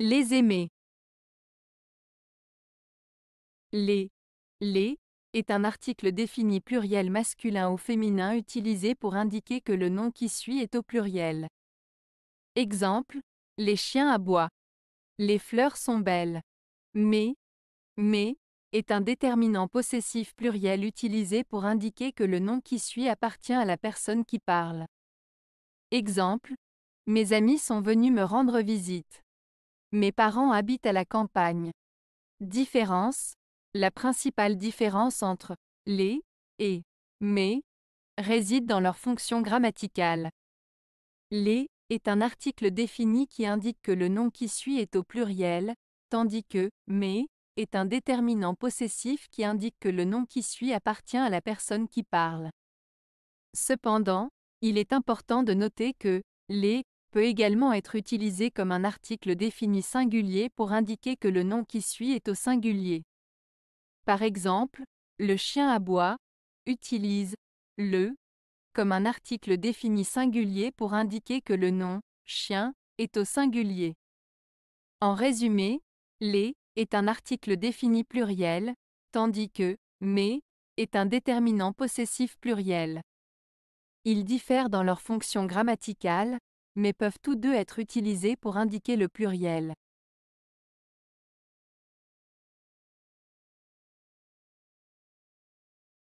Les aimer. Les. Les est un article défini pluriel masculin ou féminin utilisé pour indiquer que le nom qui suit est au pluriel. Exemple, les chiens aboient. Les fleurs sont belles. Mais, mais, est un déterminant possessif pluriel utilisé pour indiquer que le nom qui suit appartient à la personne qui parle. Exemple, mes amis sont venus me rendre visite. Mes parents habitent à la campagne. Différence La principale différence entre les et mais réside dans leur fonction grammaticale. Les est un article défini qui indique que le nom qui suit est au pluriel, tandis que mais est un déterminant possessif qui indique que le nom qui suit appartient à la personne qui parle. Cependant, il est important de noter que les peut également être utilisé comme un article défini singulier pour indiquer que le nom qui suit est au singulier. Par exemple, le chien aboie utilise le comme un article défini singulier pour indiquer que le nom chien est au singulier. En résumé, les est un article défini pluriel, tandis que mais est un déterminant possessif pluriel. Ils diffèrent dans leur fonction grammaticale, mais peuvent tous deux être utilisés pour indiquer le pluriel.